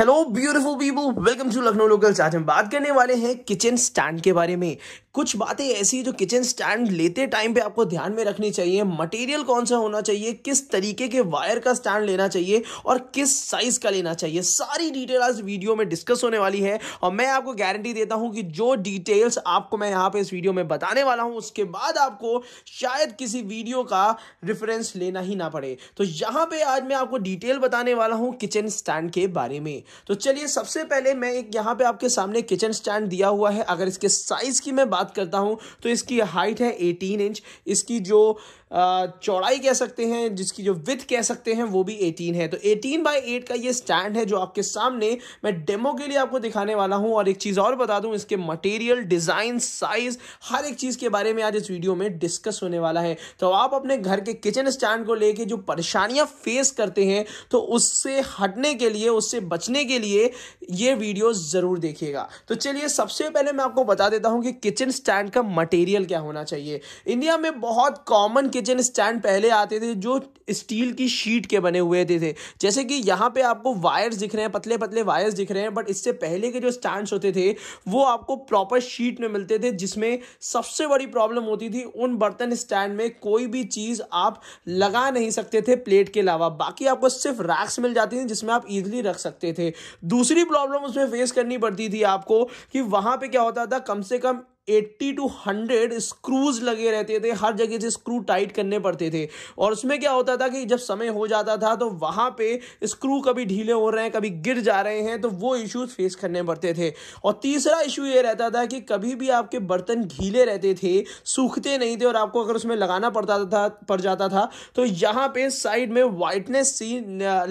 Hello beautiful people welcome to Lucknow locals आज हम बात करने वाले हैं किचन स्टैंड के बारे में कुछ बातें ऐसी जो किचन स्टैंड लेते टाइम पे आपको ध्यान में रखनी चाहिए मटेरियल कौन सा होना चाहिए किस तरीके के वायर का स्टैंड लेना चाहिए और किस साइज का लेना चाहिए सारी डिटेल आज वीडियो में डिस्कस होने वाली है और मैं आपको गारंटी देता हूं कि जो डिटेल्स आपको मैं यहां पे इस वीडियो में बताने वाला हूं उसके बाद आपको शायद किसी वीडियो का रेफरेंस लेना ही ना पड़े तो यहां पर आज मैं आपको डिटेल बताने वाला हूँ किचन स्टैंड के बारे में तो चलिए सबसे पहले मैं एक यहाँ पे आपके सामने किचन स्टैंड दिया हुआ है अगर इसके साइज की मैं बात बात करता हूँ तो इसकी हाइट है एटीन इंच इसकी जो चौड़ाई कह सकते हैं जिसकी जो विथ कह सकते हैं वो भी एटीन है तो एटीन बाई एट का ये स्टैंड है जो आपके सामने मैं डेमो के लिए आपको दिखाने वाला हूँ और एक चीज़ और बता दूँ इसके मटेरियल डिज़ाइन साइज हर एक चीज़ के बारे में आज इस वीडियो में डिस्कस होने वाला है तो आप अपने घर के किचन स्टैंड को लेके जो परेशानियां फेस करते हैं तो उससे हटने के लिए उससे बचने के लिए ये वीडियो ज़रूर देखिएगा तो चलिए सबसे पहले मैं आपको बता देता हूँ कि किचन स्टैंड का मटेरियल क्या होना चाहिए इंडिया में बहुत कॉमन किचन स्टैंड पहले आते थे जो स्टील की शीट के बने हुए थे, थे। जैसे कि यहाँ पे आपको वायर्स दिख रहे हैं पतले पतले वायर्स दिख रहे हैं बट इससे पहले के जो स्टैंड्स होते थे वो आपको प्रॉपर शीट में मिलते थे जिसमें सबसे बड़ी प्रॉब्लम होती थी उन बर्तन स्टैंड में कोई भी चीज़ आप लगा नहीं सकते थे प्लेट के अलावा बाकी आपको सिर्फ रैक्स मिल जाती थी जिसमें आप ईजिली रख सकते थे दूसरी प्रॉब्लम उसमें फेस करनी पड़ती थी आपको कि वहाँ पर क्या होता था कम से कम एट्टी टू हंड्रेड स्क्रूज लगे रहते थे हर जगह से स्क्रू टाइट करने पड़ते थे और उसमें क्या होता था कि जब समय हो जाता था तो वहाँ पे स्क्रू कभी ढीले हो रहे हैं कभी गिर जा रहे हैं तो वो इश्यूज फेस करने पड़ते थे और तीसरा इशू ये रहता था कि कभी भी आपके बर्तन ढीले रहते थे सूखते नहीं थे और आपको अगर उसमें लगाना पड़ता था पड़ जाता था तो यहाँ पे साइड में वाइटनेस सी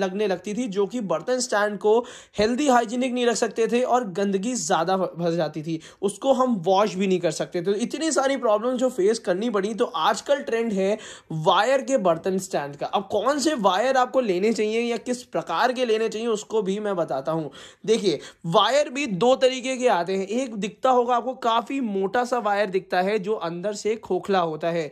लगने लगती थी जो कि बर्तन स्टैंड को हेल्दी हाइजीनिक नहीं रख सकते थे और गंदगी ज़्यादा भर जाती थी उसको हम वॉश भी नहीं कर सकते तो इतनी सारी प्रॉब्लम जो फेस करनी पड़ी तो आजकल ट्रेंड है वायर के बर्तन स्टैंड का अब कौन से वायर आपको लेने चाहिए या किस प्रकार के लेने चाहिए उसको भी मैं बताता हूँ देखिए वायर भी दो तरीके के आते हैं एक दिखता होगा आपको काफ़ी मोटा सा वायर दिखता है जो अंदर से खोखला होता है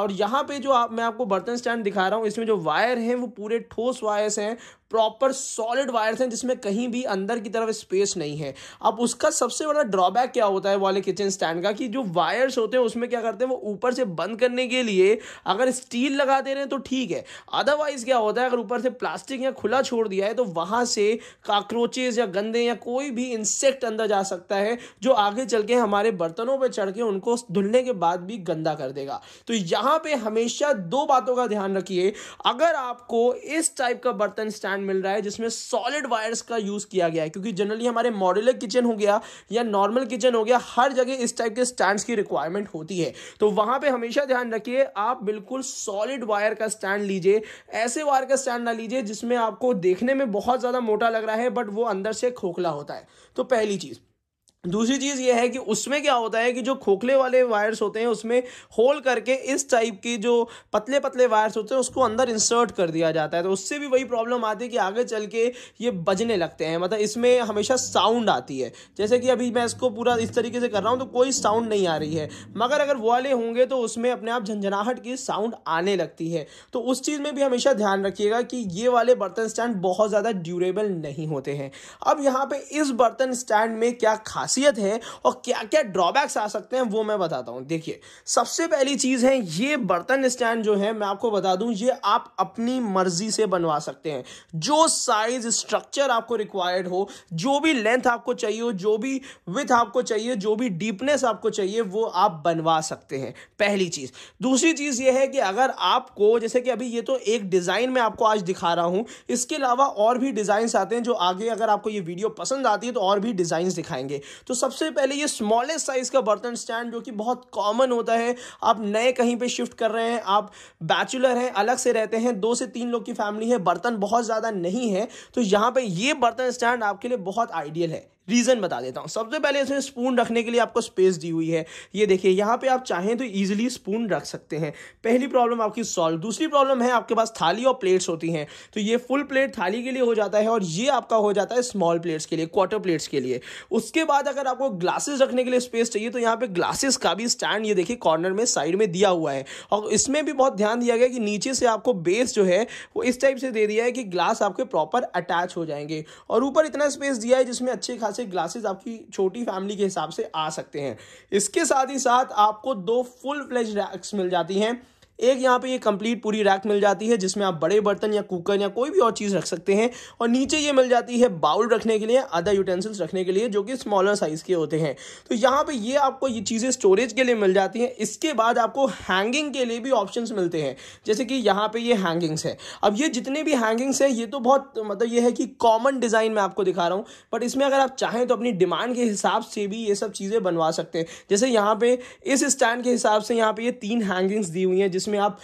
और यहाँ पे जो आप मैं आपको बर्तन स्टैंड दिखा रहा हूँ इसमें जो वायर हैं वो पूरे ठोस वायर्स हैं प्रॉपर सॉलिड वायर्स हैं जिसमें कहीं भी अंदर की तरफ स्पेस नहीं है अब उसका सबसे बड़ा ड्रॉबैक क्या होता है वाले किचन स्टैंड स्टैंड का कि जो वायर्स होते हैं उसमें क्या करते हैं वो ऊपर से बंद करने के लिए अगर स्टील लगा दे रहे हैं तो ठीक है अदरवाइज क्या होता है अगर ऊपर से प्लास्टिक या खुला छोड़ दिया है तो वहां से काक्रोचेज या गंदे या कोई भी इंसेक्ट अंदर जा सकता है जो आगे चल के हमारे बर्तनों पर चढ़ के उनको धुलने के बाद भी गंदा कर देगा तो यहाँ पे हमेशा दो बातों का ध्यान रखिए अगर आपको इस टाइप का बर्तन स्टैंड मिल रहा है जिसमें सॉलिड वायर्स का यूज किया गया है क्योंकि जनरली हमारे मॉडुलर किचन हो गया या नॉर्मल किचन हो गया हर जगह इस टाइप के स्टैंड की रिक्वायरमेंट होती है तो वहां पर हमेशा ध्यान रखिए आप बिल्कुल सॉलिड वायर का स्टैंड लीजिए ऐसे वायर का स्टैंड ना लीजिए जिसमें आपको देखने में बहुत ज़्यादा मोटा लग रहा है बट वो अंदर से खोखला होता है तो पहली चीज़ दूसरी चीज़ ये है कि उसमें क्या होता है कि जो खोखले वाले वायर्स होते हैं उसमें होल करके इस टाइप के जो पतले पतले वायर्स होते हैं उसको अंदर इंसर्ट कर दिया जाता है तो उससे भी वही प्रॉब्लम आती है कि आगे चल के ये बजने लगते हैं मतलब इसमें हमेशा साउंड आती है जैसे कि अभी मैं इसको पूरा इस तरीके से कर रहा हूँ तो कोई साउंड नहीं आ रही है मगर अगर वो वाले होंगे तो उसमें अपने आप झंझनाहट की साउंड आने लगती है तो उस चीज़ में भी हमेशा ध्यान रखिएगा कि ये वाले बर्तन स्टैंड बहुत ज़्यादा ड्यूरेबल नहीं होते हैं अब यहाँ पर इस बर्तन स्टैंड में क्या खास खासियत है और क्या क्या ड्रॉबैक्स आ सकते हैं वो मैं बताता हूँ देखिए सबसे पहली चीज़ है ये बर्तन स्टैंड जो है मैं आपको बता दूँ ये आप अपनी मर्जी से बनवा सकते हैं जो साइज स्ट्रक्चर आपको रिक्वायर्ड हो जो भी लेंथ आपको चाहिए हो जो भी विथ आपको चाहिए जो भी डीपनेस आपको चाहिए वो आप बनवा सकते हैं पहली चीज़ दूसरी चीज़ ये है कि अगर आपको जैसे कि अभी ये तो एक डिज़ाइन में आपको आज दिखा रहा हूं इसके अलावा और भी डिजाइन आते हैं जो आगे अगर आपको ये वीडियो पसंद आती है तो और भी डिजाइन दिखाएंगे तो सबसे पहले ये स्मॉलेस्ट साइज़ का बर्तन स्टैंड जो कि बहुत कॉमन होता है आप नए कहीं पर शिफ्ट कर रहे हैं आप बैचुलर हैं अलग से रहते हैं दो से तीन लोग की फैमिली है बर्तन बहुत ज़्यादा नहीं है तो यहाँ पर ये बर्तन स्टैंड आपके लिए बहुत आइडियल है रीज़न बता देता हूँ सबसे पहले इसमें स्पून रखने के लिए आपको स्पेस दी हुई है ये देखिए यहाँ पे आप चाहें तो ईजिली स्पून रख सकते हैं पहली प्रॉब्लम आपकी सॉल्व दूसरी प्रॉब्लम है आपके पास थाली और प्लेट्स होती हैं तो ये फुल प्लेट थाली के लिए हो जाता है और ये आपका हो जाता है स्मॉल प्लेट्स के लिए क्वार्टर प्लेट्स के लिए उसके बाद अगर आपको ग्लासेस रखने के लिए स्पेस चाहिए तो यहाँ पे ग्लासेस का भी स्टैंड ये देखिए कॉर्नर में साइड में दिया हुआ है और इसमें भी बहुत ध्यान दिया गया कि नीचे से आपको बेस जो है वो इस टाइप से दे दिया है कि ग्लास आपके प्रॉपर अटैच हो जाएंगे और ऊपर इतना स्पेस दिया है जिसमें अच्छे खास से ग्लासेस आपकी छोटी फैमिली के हिसाब से आ सकते हैं इसके साथ ही साथ आपको दो फुल फ्लेज रैक्स मिल जाती हैं एक यहाँ पे ये कंप्लीट पूरी रैक मिल जाती है जिसमें आप बड़े बर्तन या कुकर या कोई भी और चीज़ रख सकते हैं और नीचे ये मिल जाती है बाउल रखने के लिए अदर यूटेंसिल्स रखने के लिए जो कि स्मॉलर साइज़ के होते हैं तो यहाँ पर ये आपको ये चीज़ें स्टोरेज के लिए मिल जाती हैं इसके बाद आपको हैंगिंग के लिए भी ऑप्शन मिलते हैं जैसे कि यहाँ पर ये हैंगिंग्स है अब ये जितने भी हैंगिंग्स हैं ये तो बहुत मतलब ये है कि कॉमन डिज़ाइन मैं आपको दिखा रहा हूँ बट इसमें अगर आप चाहें तो अपनी डिमांड के हिसाब से भी ये सब चीज़ें बनवा सकते हैं जैसे यहाँ पे इस स्टैंड के हिसाब से यहाँ पे ये तीन हैंगिंग्स दी हुई हैं जिसमें इसमें आप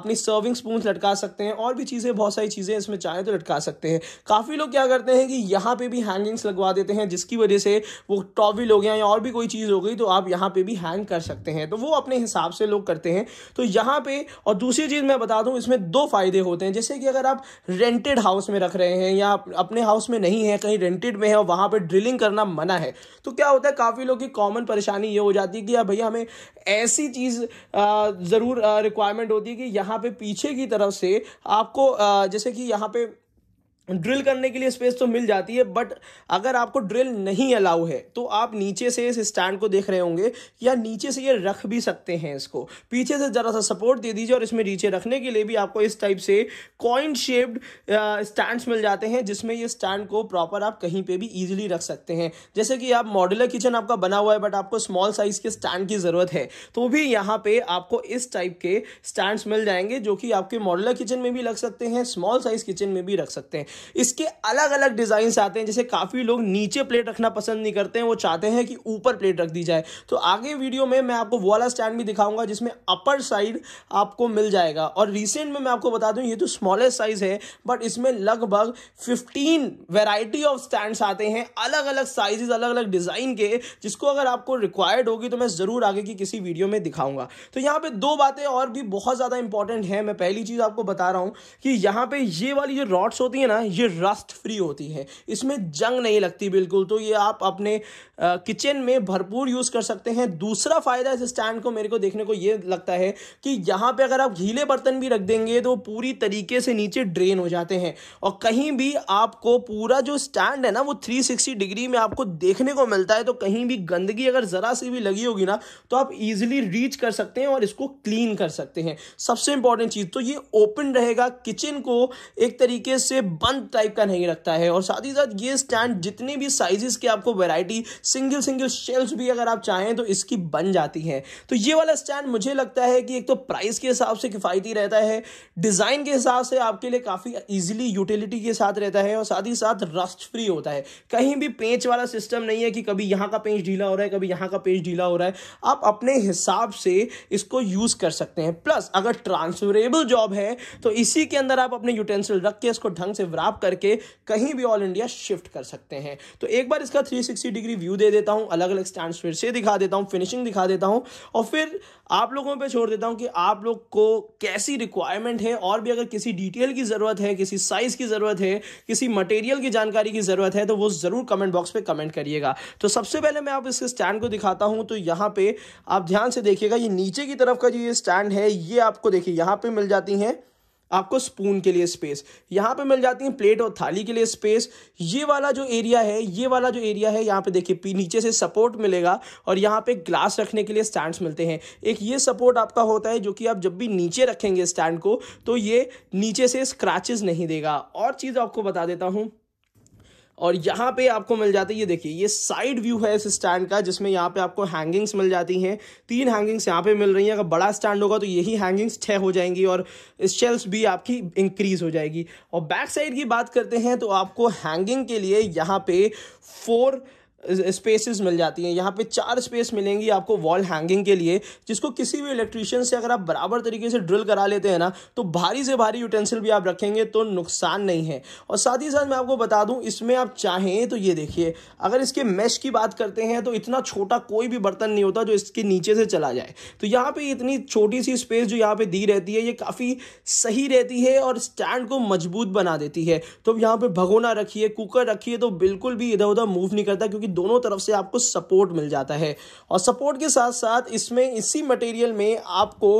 अपनी सर्विंग स्पून लटका सकते हैं और भी चीज़ें बहुत सारी चीज़ें इसमें चाहें तो लटका सकते हैं काफ़ी लोग क्या करते हैं कि यहाँ पे भी हैंगिंग्स लगवा देते हैं जिसकी वजह से वो टॉविल हो गया या और भी कोई चीज़ हो गई तो आप यहाँ पे भी हैंग कर सकते हैं तो वो अपने हिसाब से लोग करते हैं तो यहाँ पर और दूसरी चीज़ मैं बता दूँ इसमें दो फ़ायदे होते हैं जैसे कि अगर आप रेंटेड हाउस में रख रहे हैं या अपने हाउस में नहीं है कहीं रेंटेड में है और वहाँ पर ड्रिलिंग करना मना है तो क्या होता है काफ़ी लोग की कॉमन परेशानी ये हो जाती है कि भैया हमें ऐसी चीज़ ज़रूर रिक्वायर रिक्वायरमेंट होती है कि यहाँ पे पीछे की तरफ से आपको जैसे कि यहाँ पे ड्रिल करने के लिए स्पेस तो मिल जाती है बट अगर आपको ड्रिल नहीं अलाउ है तो आप नीचे से इस स्टैंड को देख रहे होंगे या नीचे से ये रख भी सकते हैं इसको पीछे से ज़रा सा सपोर्ट दे दीजिए और इसमें नीचे रखने के लिए भी आपको इस टाइप से कॉइन शेप्ड स्टैंड्स मिल जाते हैं जिसमें ये स्टैंड को प्रॉपर आप कहीं पर भी ईजिली रख सकते हैं जैसे कि आप मॉडलर किचन आपका बना हुआ है बट आपको स्मॉल साइज़ के स्टैंड की ज़रूरत है तो भी यहाँ पर आपको इस टाइप के स्टैंड्स मिल जाएंगे जो कि आपके मॉडलर किचन में भी लग सकते हैं स्मॉल साइज़ किचन में भी रख सकते हैं इसके अलग अलग डिजाइन आते हैं जैसे काफ़ी लोग नीचे प्लेट रखना पसंद नहीं करते हैं वो चाहते हैं कि ऊपर प्लेट रख दी जाए तो आगे वीडियो में मैं आपको वो वाला स्टैंड भी दिखाऊंगा जिसमें अपर साइड आपको मिल जाएगा और रिसेंट में मैं आपको बता दूं ये तो स्मॉलेस्ट साइज है बट इसमें लगभग 15 वैरायटी ऑफ स्टैंड्स आते हैं अलग अलग साइजेस अलग अलग डिज़ाइन के जिसको अगर आपको रिक्वायर्ड होगी तो मैं ज़रूर आगे की किसी वीडियो में दिखाऊंगा तो यहाँ पे दो बातें और भी बहुत ज़्यादा इंपॉर्टेंट है मैं पहली चीज़ आपको बता रहा हूँ कि यहां पे ये वाली जो रॉड्स होती है ना है ये रस्ट फ्री होती है इसमें जंग नहीं लगती बिल्कुल तो ये आप अपने किचन में भरपूर यूज़ कर सकते हैं दूसरा फ़ायदा इस स्टैंड को मेरे को देखने को ये लगता है कि यहाँ पे अगर आप घीले बर्तन भी रख देंगे तो पूरी तरीके से नीचे ड्रेन हो जाते हैं और कहीं भी आपको पूरा जो स्टैंड है ना वो थ्री डिग्री में आपको देखने को मिलता है तो कहीं भी गंदगी अगर ज़रा सी भी लगी होगी ना तो आप इजिली रीच कर सकते हैं और इसको क्लीन कर सकते हैं सबसे इंपॉर्टेंट चीज़ तो ये ओपन रहेगा किचन को एक तरीके से बंद शांत टाइप का नहीं रखता है और साथ ही साथ ये स्टैंड जितने भी साइजेस की आपको वैरायटी सिंगल सिंगल शेल्स भी अगर आप चाहें तो इसकी बन जाती है तो ये वाला स्टैंड मुझे लगता है कि एक तो प्राइस के हिसाब से किफ़ायती रहता है डिज़ाइन के हिसाब से आपके लिए काफ़ी ईजिली यूटिलिटी के साथ रहता है और साथ ही साथ रस्ट फ्री होता है कहीं भी पेंच वाला सिस्टम नहीं है कि कभी यहाँ का पेंच ढीला हो रहा है कभी यहाँ का पेंच ढीला हो रहा है आप अपने हिसाब से इसको यूज़ कर सकते हैं प्लस अगर ट्रांसफरेबल जॉब है तो इसी के अंदर आप अपने यूटेंसिल रख के इसको ढंग से ख़राब करके कहीं भी ऑल इंडिया शिफ्ट कर सकते हैं तो एक बार इसका 360 डिग्री व्यू दे देता हूँ अलग अलग स्टैंड फिर से दिखा देता हूँ फिनिशिंग दिखा देता हूँ और फिर आप लोगों पे छोड़ देता हूँ कि आप लोग को कैसी रिक्वायरमेंट है और भी अगर किसी डिटेल की ज़रूरत है किसी साइज़ की ज़रूरत है किसी मटेरियल की जानकारी की ज़रूरत है तो वो ज़रूर कमेंट बॉक्स पे कमेंट करिएगा तो सबसे पहले मैं आप इसके स्टैंड को दिखाता हूँ तो यहाँ पे आप ध्यान से देखिएगा ये नीचे की तरफ का जो ये स्टैंड है ये आपको देखिए यहाँ पे मिल जाती हैं आपको स्पून के लिए स्पेस यहाँ पे मिल जाती है प्लेट और थाली के लिए स्पेस ये वाला जो एरिया है ये वाला जो एरिया है यहाँ पे देखिए नीचे से सपोर्ट मिलेगा और यहाँ पे ग्लास रखने के लिए स्टैंड्स मिलते हैं एक ये सपोर्ट आपका होता है जो कि आप जब भी नीचे रखेंगे स्टैंड को तो ये नीचे से स्क्रैचेस नहीं देगा और चीज़ आपको बता देता हूँ और यहाँ पे आपको मिल जाता है ये देखिए ये साइड व्यू है इस स्टैंड का जिसमें यहाँ पे आपको हैंगिंग्स मिल जाती हैं तीन हैंगिंग्स यहाँ पे मिल रही हैं अगर बड़ा स्टैंड होगा तो यही हैंगिंग्स छः हो जाएंगी और शेल्स भी आपकी इंक्रीज हो जाएगी और बैक साइड की बात करते हैं तो आपको हैंगिंग के लिए यहाँ पे फोर स्पेसेस मिल जाती हैं यहाँ पे चार स्पेस मिलेंगी आपको वॉल हैंगिंग के लिए जिसको किसी भी इलेक्ट्रिशियन से अगर आप बराबर तरीके से ड्रिल करा लेते हैं ना तो भारी से भारी यूटेंसिल भी आप रखेंगे तो नुकसान नहीं है और साथ ही साथ मैं आपको बता दूँ इसमें आप चाहें तो ये देखिए अगर इसके मैश की बात करते हैं तो इतना छोटा कोई भी बर्तन नहीं होता जो इसके नीचे से चला जाए तो यहाँ पर इतनी छोटी सी स्पेस जो यहाँ पर दी रहती है ये काफ़ी सही रहती है और स्टैंड को मजबूत बना देती है तो यहाँ पर भगोना रखिए कुकर रखिए तो बिल्कुल भी इधर उधर मूव नहीं करता क्योंकि दोनों तरफ से आपको सपोर्ट मिल जाता है और सपोर्ट के साथ साथ इसमें इसी मटेरियल में आपको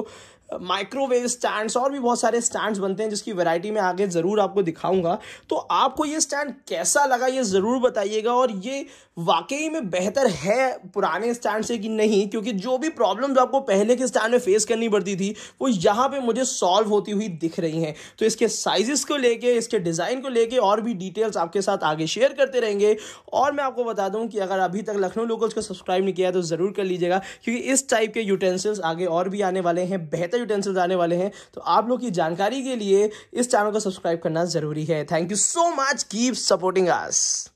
माइक्रोवेव स्टैंड्स और भी बहुत सारे स्टैंड्स बनते हैं जिसकी वैरायटी मैं आगे ज़रूर आपको दिखाऊंगा तो आपको ये स्टैंड कैसा लगा ये ज़रूर बताइएगा और ये वाकई में बेहतर है पुराने स्टैंड से कि नहीं क्योंकि जो भी प्रॉब्लम आपको पहले के स्टैंड में फेस करनी पड़ती थी वो यहाँ पर मुझे सॉल्व होती हुई दिख रही हैं तो इसके साइजेस को लेके इसके डिज़ाइन को लेके और भी डिटेल्स आपके साथ आगे शेयर करते रहेंगे और मैं आपको बता दूँ कि अगर अभी तक लखनऊ लोकल्स को सब्सक्राइब नहीं किया तो ज़रूर कर लीजिएगा क्योंकि इस टाइप के यूटेंसिल्स आगे और भी आने वाले हैं बेहतर यूटेंसिल्स आने वाले हैं तो आप लोग की जानकारी के लिए इस चैनल को सब्सक्राइब करना ज़रूरी है thank you so much keep supporting us